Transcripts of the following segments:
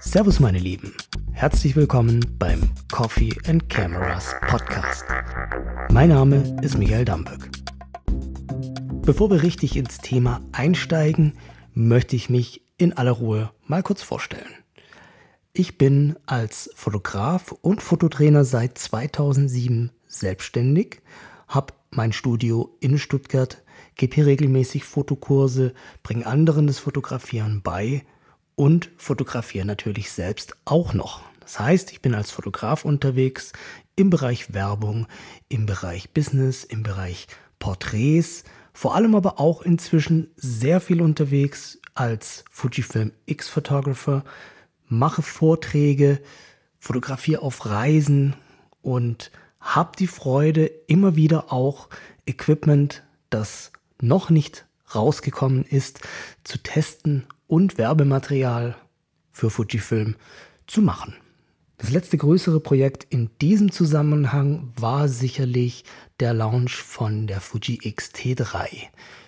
Servus meine Lieben, herzlich willkommen beim Coffee and Cameras Podcast. Mein Name ist Michael Damböck. Bevor wir richtig ins Thema einsteigen, möchte ich mich in aller Ruhe mal kurz vorstellen. Ich bin als Fotograf und Fototrainer seit 2007 selbstständig, habe mein Studio in Stuttgart gib hier regelmäßig Fotokurse, bring anderen das Fotografieren bei und fotografiere natürlich selbst auch noch. Das heißt, ich bin als Fotograf unterwegs im Bereich Werbung, im Bereich Business, im Bereich Porträts, vor allem aber auch inzwischen sehr viel unterwegs als Fujifilm X Photographer, mache Vorträge, fotografiere auf Reisen und habe die Freude, immer wieder auch Equipment, das noch nicht rausgekommen ist, zu testen und Werbematerial für Fujifilm zu machen. Das letzte größere Projekt in diesem Zusammenhang war sicherlich der Launch von der Fuji X-T3.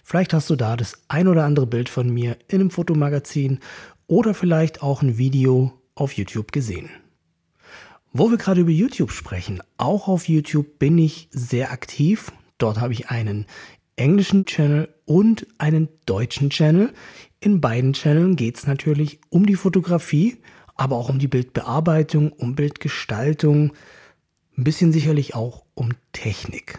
Vielleicht hast du da das ein oder andere Bild von mir in einem Fotomagazin oder vielleicht auch ein Video auf YouTube gesehen. Wo wir gerade über YouTube sprechen, auch auf YouTube bin ich sehr aktiv. Dort habe ich einen englischen Channel und einen deutschen Channel. In beiden Channeln geht es natürlich um die Fotografie, aber auch um die Bildbearbeitung, um Bildgestaltung, ein bisschen sicherlich auch um Technik.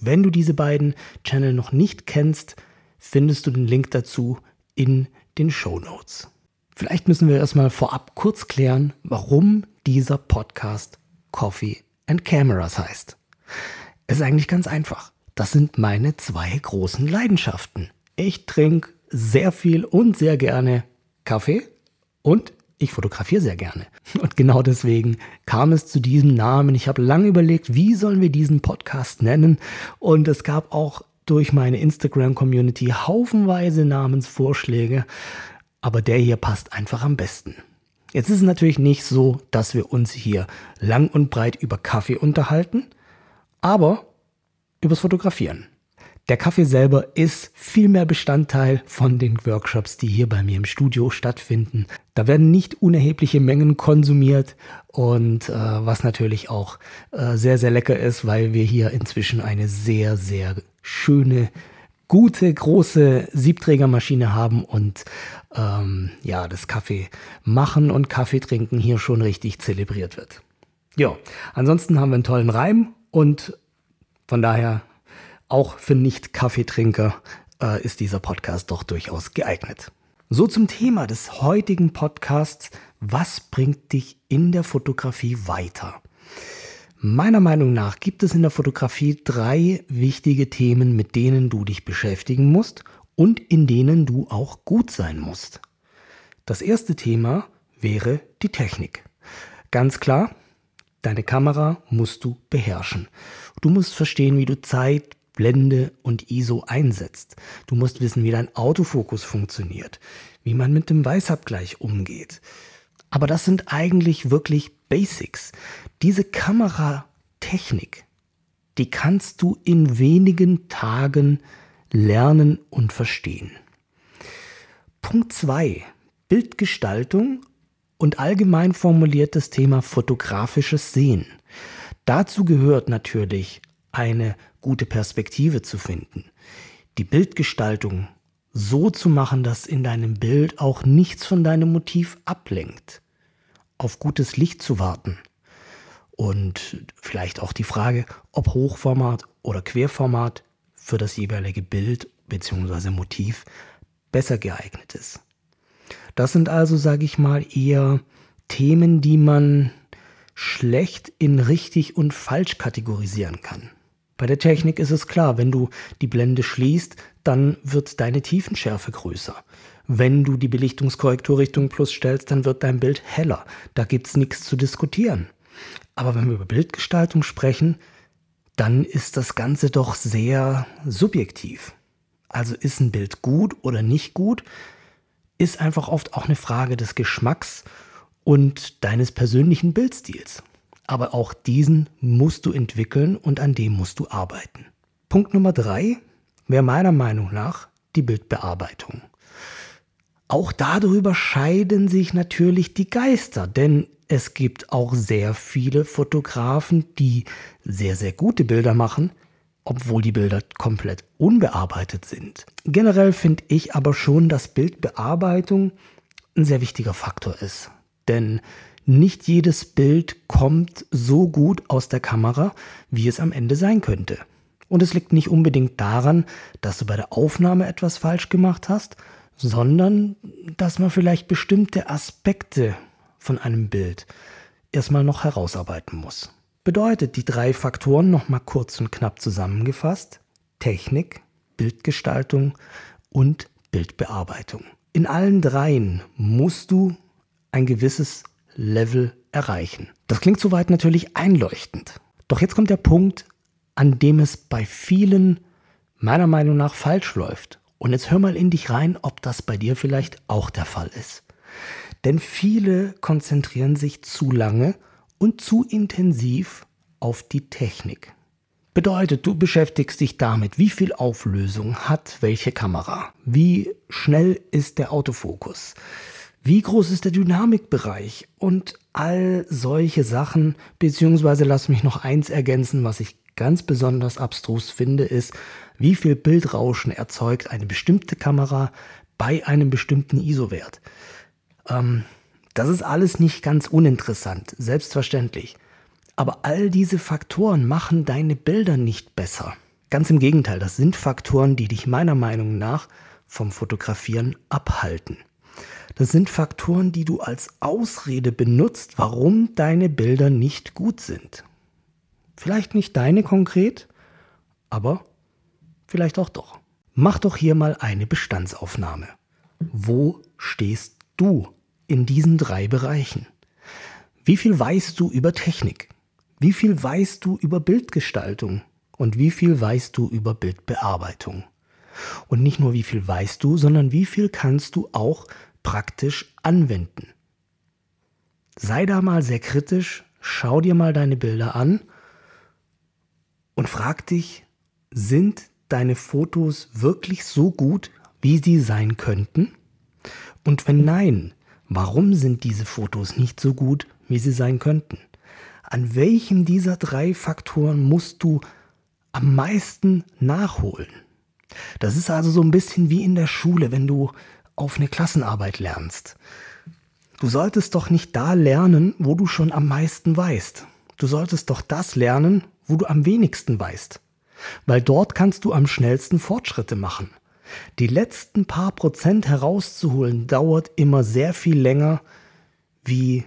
Wenn du diese beiden Channel noch nicht kennst, findest du den Link dazu in den Show Notes. Vielleicht müssen wir erstmal vorab kurz klären, warum dieser Podcast Coffee and Cameras heißt. Es ist eigentlich ganz einfach. Das sind meine zwei großen Leidenschaften. Ich trinke sehr viel und sehr gerne Kaffee und ich fotografiere sehr gerne. Und genau deswegen kam es zu diesem Namen. Ich habe lange überlegt, wie sollen wir diesen Podcast nennen. Und es gab auch durch meine Instagram-Community haufenweise Namensvorschläge. Aber der hier passt einfach am besten. Jetzt ist es natürlich nicht so, dass wir uns hier lang und breit über Kaffee unterhalten. Aber übers Fotografieren. Der Kaffee selber ist viel mehr Bestandteil von den Workshops, die hier bei mir im Studio stattfinden. Da werden nicht unerhebliche Mengen konsumiert und äh, was natürlich auch äh, sehr, sehr lecker ist, weil wir hier inzwischen eine sehr, sehr schöne, gute, große Siebträgermaschine haben und ähm, ja, das Kaffee machen und Kaffee trinken hier schon richtig zelebriert wird. Ja, ansonsten haben wir einen tollen Reim und von daher, auch für Nicht-Kaffeetrinker äh, ist dieser Podcast doch durchaus geeignet. So zum Thema des heutigen Podcasts. Was bringt dich in der Fotografie weiter? Meiner Meinung nach gibt es in der Fotografie drei wichtige Themen, mit denen du dich beschäftigen musst und in denen du auch gut sein musst. Das erste Thema wäre die Technik. Ganz klar, Deine Kamera musst du beherrschen. Du musst verstehen, wie du Zeit, Blende und ISO einsetzt. Du musst wissen, wie dein Autofokus funktioniert, wie man mit dem Weißabgleich umgeht. Aber das sind eigentlich wirklich Basics. Diese Kameratechnik, die kannst du in wenigen Tagen lernen und verstehen. Punkt 2. Bildgestaltung und allgemein formuliert das Thema fotografisches Sehen. Dazu gehört natürlich eine gute Perspektive zu finden, die Bildgestaltung so zu machen, dass in deinem Bild auch nichts von deinem Motiv ablenkt, auf gutes Licht zu warten und vielleicht auch die Frage, ob Hochformat oder Querformat für das jeweilige Bild bzw. Motiv besser geeignet ist. Das sind also, sage ich mal, eher Themen, die man schlecht in richtig und falsch kategorisieren kann. Bei der Technik ist es klar, wenn du die Blende schließt, dann wird deine Tiefenschärfe größer. Wenn du die Belichtungskorrekturrichtung Plus stellst, dann wird dein Bild heller. Da gibt es nichts zu diskutieren. Aber wenn wir über Bildgestaltung sprechen, dann ist das Ganze doch sehr subjektiv. Also ist ein Bild gut oder nicht gut, ist einfach oft auch eine Frage des Geschmacks und deines persönlichen Bildstils. Aber auch diesen musst du entwickeln und an dem musst du arbeiten. Punkt Nummer drei wäre meiner Meinung nach die Bildbearbeitung. Auch darüber scheiden sich natürlich die Geister, denn es gibt auch sehr viele Fotografen, die sehr, sehr gute Bilder machen, obwohl die Bilder komplett unbearbeitet sind. Generell finde ich aber schon, dass Bildbearbeitung ein sehr wichtiger Faktor ist. Denn nicht jedes Bild kommt so gut aus der Kamera, wie es am Ende sein könnte. Und es liegt nicht unbedingt daran, dass du bei der Aufnahme etwas falsch gemacht hast, sondern dass man vielleicht bestimmte Aspekte von einem Bild erstmal noch herausarbeiten muss bedeutet die drei Faktoren nochmal kurz und knapp zusammengefasst Technik, Bildgestaltung und Bildbearbeitung. In allen dreien musst du ein gewisses Level erreichen. Das klingt soweit natürlich einleuchtend. Doch jetzt kommt der Punkt, an dem es bei vielen meiner Meinung nach falsch läuft. Und jetzt hör mal in dich rein, ob das bei dir vielleicht auch der Fall ist. Denn viele konzentrieren sich zu lange und zu intensiv auf die Technik. Bedeutet, du beschäftigst dich damit, wie viel Auflösung hat welche Kamera, wie schnell ist der Autofokus, wie groß ist der Dynamikbereich und all solche Sachen, beziehungsweise lass mich noch eins ergänzen, was ich ganz besonders abstrus finde, ist, wie viel Bildrauschen erzeugt eine bestimmte Kamera bei einem bestimmten ISO-Wert. Ähm, das ist alles nicht ganz uninteressant, selbstverständlich. Aber all diese Faktoren machen deine Bilder nicht besser. Ganz im Gegenteil, das sind Faktoren, die dich meiner Meinung nach vom Fotografieren abhalten. Das sind Faktoren, die du als Ausrede benutzt, warum deine Bilder nicht gut sind. Vielleicht nicht deine konkret, aber vielleicht auch doch. Mach doch hier mal eine Bestandsaufnahme. Wo stehst du in diesen drei Bereichen. Wie viel weißt du über Technik? Wie viel weißt du über Bildgestaltung? Und wie viel weißt du über Bildbearbeitung? Und nicht nur wie viel weißt du, sondern wie viel kannst du auch praktisch anwenden. Sei da mal sehr kritisch, schau dir mal deine Bilder an und frag dich, sind deine Fotos wirklich so gut, wie sie sein könnten? Und wenn nein, Warum sind diese Fotos nicht so gut, wie sie sein könnten? An welchem dieser drei Faktoren musst du am meisten nachholen? Das ist also so ein bisschen wie in der Schule, wenn du auf eine Klassenarbeit lernst. Du solltest doch nicht da lernen, wo du schon am meisten weißt. Du solltest doch das lernen, wo du am wenigsten weißt. Weil dort kannst du am schnellsten Fortschritte machen. Die letzten paar Prozent herauszuholen, dauert immer sehr viel länger, wie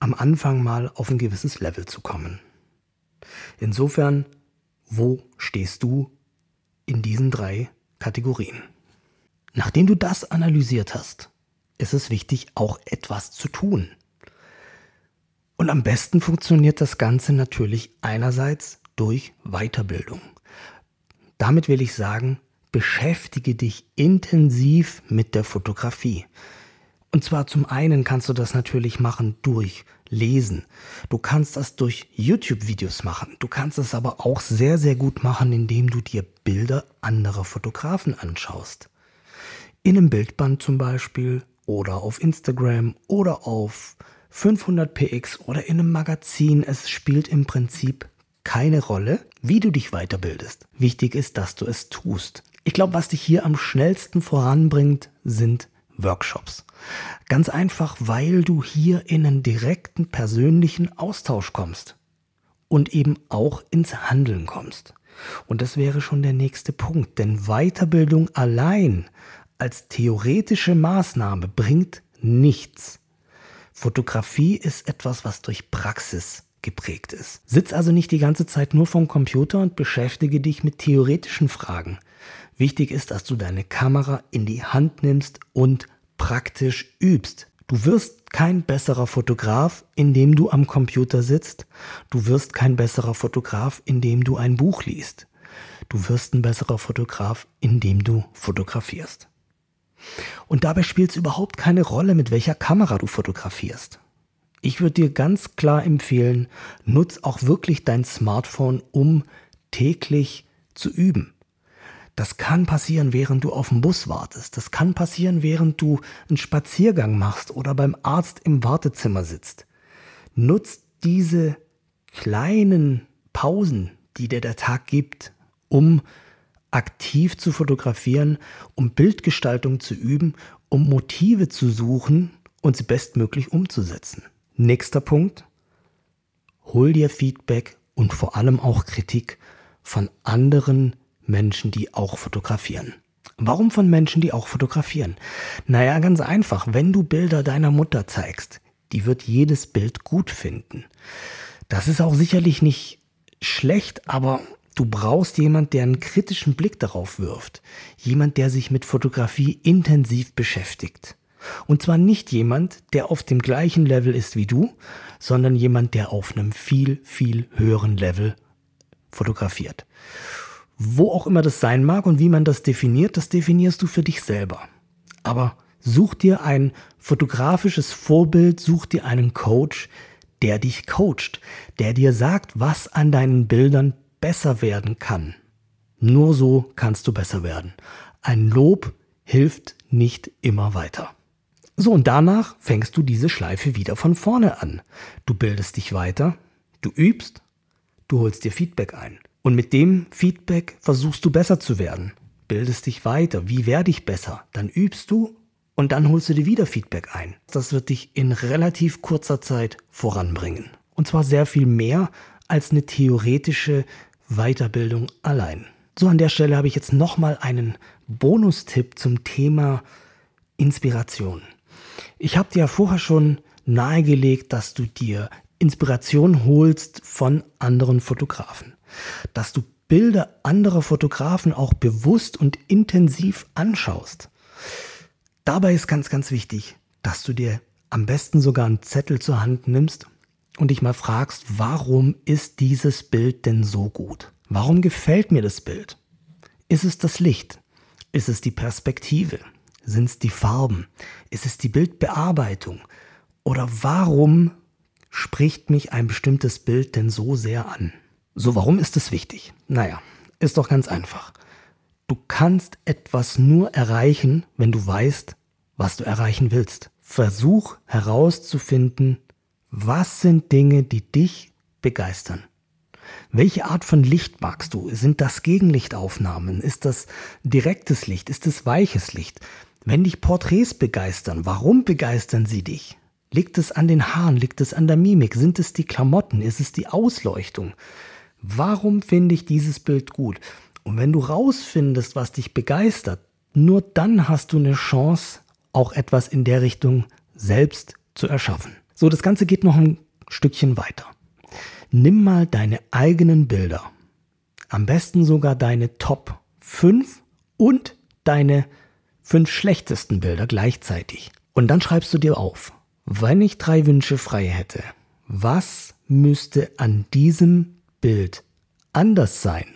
am Anfang mal auf ein gewisses Level zu kommen. Insofern, wo stehst du in diesen drei Kategorien? Nachdem du das analysiert hast, ist es wichtig, auch etwas zu tun. Und am besten funktioniert das Ganze natürlich einerseits durch Weiterbildung. Damit will ich sagen, beschäftige dich intensiv mit der Fotografie. Und zwar zum einen kannst du das natürlich machen durch Lesen. Du kannst das durch YouTube-Videos machen. Du kannst es aber auch sehr, sehr gut machen, indem du dir Bilder anderer Fotografen anschaust. In einem Bildband zum Beispiel oder auf Instagram oder auf 500px oder in einem Magazin. Es spielt im Prinzip keine Rolle, wie du dich weiterbildest. Wichtig ist, dass du es tust. Ich glaube, was dich hier am schnellsten voranbringt, sind Workshops. Ganz einfach, weil du hier in einen direkten persönlichen Austausch kommst und eben auch ins Handeln kommst. Und das wäre schon der nächste Punkt, denn Weiterbildung allein als theoretische Maßnahme bringt nichts. Fotografie ist etwas, was durch Praxis geprägt ist. Sitz also nicht die ganze Zeit nur vom Computer und beschäftige dich mit theoretischen Fragen. Wichtig ist, dass du deine Kamera in die Hand nimmst und praktisch übst. Du wirst kein besserer Fotograf, indem du am Computer sitzt. Du wirst kein besserer Fotograf, indem du ein Buch liest. Du wirst ein besserer Fotograf, indem du fotografierst. Und dabei spielt es überhaupt keine Rolle, mit welcher Kamera du fotografierst. Ich würde dir ganz klar empfehlen, nutz auch wirklich dein Smartphone, um täglich zu üben. Das kann passieren, während du auf den Bus wartest. Das kann passieren, während du einen Spaziergang machst oder beim Arzt im Wartezimmer sitzt. Nutz diese kleinen Pausen, die dir der Tag gibt, um aktiv zu fotografieren, um Bildgestaltung zu üben, um Motive zu suchen und sie bestmöglich umzusetzen. Nächster Punkt. Hol dir Feedback und vor allem auch Kritik von anderen Menschen, die auch fotografieren. Warum von Menschen, die auch fotografieren? Naja, ganz einfach. Wenn du Bilder deiner Mutter zeigst, die wird jedes Bild gut finden. Das ist auch sicherlich nicht schlecht, aber du brauchst jemand, der einen kritischen Blick darauf wirft. Jemand, der sich mit Fotografie intensiv beschäftigt. Und zwar nicht jemand, der auf dem gleichen Level ist wie du, sondern jemand, der auf einem viel, viel höheren Level fotografiert. Wo auch immer das sein mag und wie man das definiert, das definierst du für dich selber. Aber such dir ein fotografisches Vorbild, such dir einen Coach, der dich coacht, der dir sagt, was an deinen Bildern besser werden kann. Nur so kannst du besser werden. Ein Lob hilft nicht immer weiter. So, und danach fängst du diese Schleife wieder von vorne an. Du bildest dich weiter, du übst, du holst dir Feedback ein. Und mit dem Feedback versuchst du besser zu werden. Bildest dich weiter, wie werde ich besser? Dann übst du und dann holst du dir wieder Feedback ein. Das wird dich in relativ kurzer Zeit voranbringen. Und zwar sehr viel mehr als eine theoretische Weiterbildung allein. So, an der Stelle habe ich jetzt nochmal einen Bonustipp zum Thema Inspiration. Ich habe dir ja vorher schon nahegelegt, dass du dir Inspiration holst von anderen Fotografen, dass du Bilder anderer Fotografen auch bewusst und intensiv anschaust. Dabei ist ganz, ganz wichtig, dass du dir am besten sogar einen Zettel zur Hand nimmst und dich mal fragst, warum ist dieses Bild denn so gut? Warum gefällt mir das Bild? Ist es das Licht? Ist es die Perspektive? Sind es die Farben? Ist es die Bildbearbeitung? Oder warum spricht mich ein bestimmtes Bild denn so sehr an? So, warum ist es wichtig? Naja, ist doch ganz einfach. Du kannst etwas nur erreichen, wenn du weißt, was du erreichen willst. Versuch herauszufinden, was sind Dinge, die dich begeistern. Welche Art von Licht magst du? Sind das Gegenlichtaufnahmen? Ist das direktes Licht? Ist es weiches Licht? Wenn dich Porträts begeistern, warum begeistern sie dich? Liegt es an den Haaren? Liegt es an der Mimik? Sind es die Klamotten? Ist es die Ausleuchtung? Warum finde ich dieses Bild gut? Und wenn du rausfindest, was dich begeistert, nur dann hast du eine Chance, auch etwas in der Richtung selbst zu erschaffen. So, das Ganze geht noch ein Stückchen weiter. Nimm mal deine eigenen Bilder. Am besten sogar deine Top 5 und deine fünf schlechtesten Bilder gleichzeitig. Und dann schreibst du dir auf, wenn ich drei Wünsche frei hätte, was müsste an diesem Bild anders sein,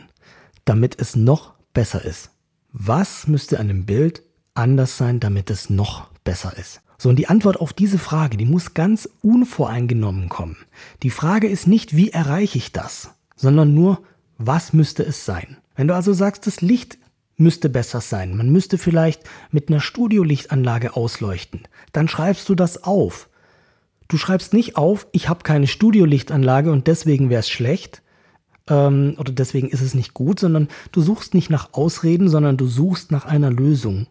damit es noch besser ist? Was müsste an dem Bild anders sein, damit es noch besser ist? So, und die Antwort auf diese Frage, die muss ganz unvoreingenommen kommen. Die Frage ist nicht, wie erreiche ich das, sondern nur, was müsste es sein? Wenn du also sagst, das Licht müsste besser sein. Man müsste vielleicht mit einer Studiolichtanlage ausleuchten. Dann schreibst du das auf. Du schreibst nicht auf, ich habe keine Studiolichtanlage und deswegen wäre es schlecht ähm, oder deswegen ist es nicht gut, sondern du suchst nicht nach Ausreden, sondern du suchst nach einer Lösung.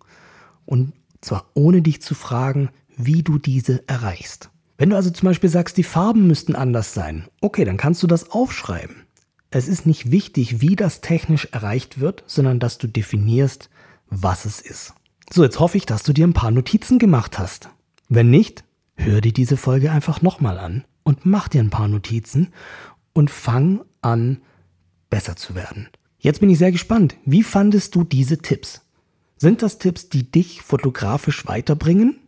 Und zwar ohne dich zu fragen, wie du diese erreichst. Wenn du also zum Beispiel sagst, die Farben müssten anders sein, okay, dann kannst du das aufschreiben. Es ist nicht wichtig, wie das technisch erreicht wird, sondern dass du definierst, was es ist. So, jetzt hoffe ich, dass du dir ein paar Notizen gemacht hast. Wenn nicht, hör dir diese Folge einfach nochmal an und mach dir ein paar Notizen und fang an, besser zu werden. Jetzt bin ich sehr gespannt. Wie fandest du diese Tipps? Sind das Tipps, die dich fotografisch weiterbringen?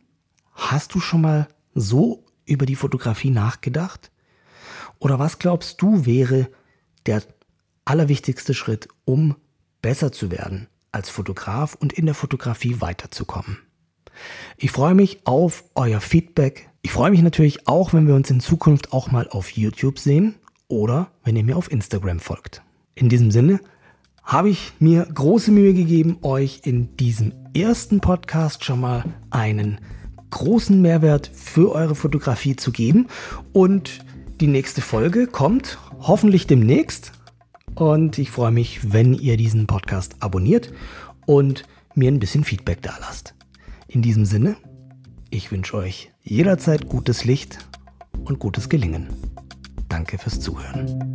Hast du schon mal so über die Fotografie nachgedacht? Oder was glaubst du wäre der allerwichtigste Schritt, um besser zu werden als Fotograf und in der Fotografie weiterzukommen. Ich freue mich auf euer Feedback. Ich freue mich natürlich auch, wenn wir uns in Zukunft auch mal auf YouTube sehen oder wenn ihr mir auf Instagram folgt. In diesem Sinne habe ich mir große Mühe gegeben, euch in diesem ersten Podcast schon mal einen großen Mehrwert für eure Fotografie zu geben und die nächste Folge kommt hoffentlich demnächst. Und ich freue mich, wenn ihr diesen Podcast abonniert und mir ein bisschen Feedback da lasst. In diesem Sinne, ich wünsche euch jederzeit gutes Licht und gutes Gelingen. Danke fürs Zuhören.